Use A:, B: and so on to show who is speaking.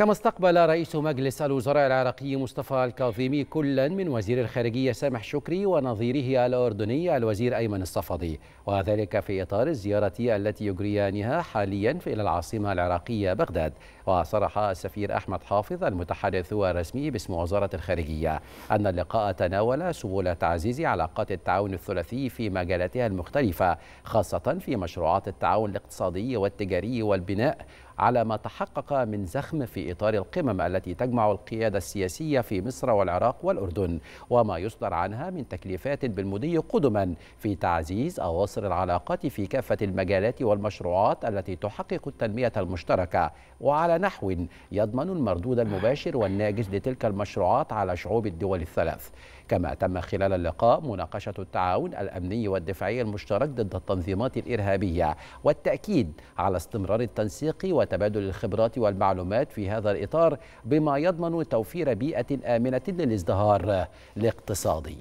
A: كما استقبل رئيس مجلس الوزراء العراقي مصطفى الكاظمي كلا من وزير الخارجية سامح شكري ونظيره الأردني الوزير أيمن الصفدي وذلك في إطار الزيارة التي يجريانها حاليا إلى العاصمة العراقية بغداد وصرح السفير أحمد حافظ المتحدث الرسمي باسم وزارة الخارجية أن اللقاء تناول سبل تعزيز علاقات التعاون الثلاثي في مجالاتها المختلفة خاصة في مشروعات التعاون الاقتصادي والتجاري والبناء على ما تحقق من زخم في إطار القمم التي تجمع القيادة السياسية في مصر والعراق والأردن وما يصدر عنها من تكليفات بالمضي قدما في تعزيز أواصر العلاقات في كافة المجالات والمشروعات التي تحقق التنمية المشتركة وعلى نحو يضمن المردود المباشر والناجز لتلك المشروعات على شعوب الدول الثلاث كما تم خلال اللقاء مناقشة التعاون الأمني والدفاعي المشترك ضد التنظيمات الإرهابية والتأكيد على استمرار التنسيق وتبادل الخبرات والمعلومات في هذا الإطار بما يضمن توفير بيئة آمنة للازدهار الاقتصادي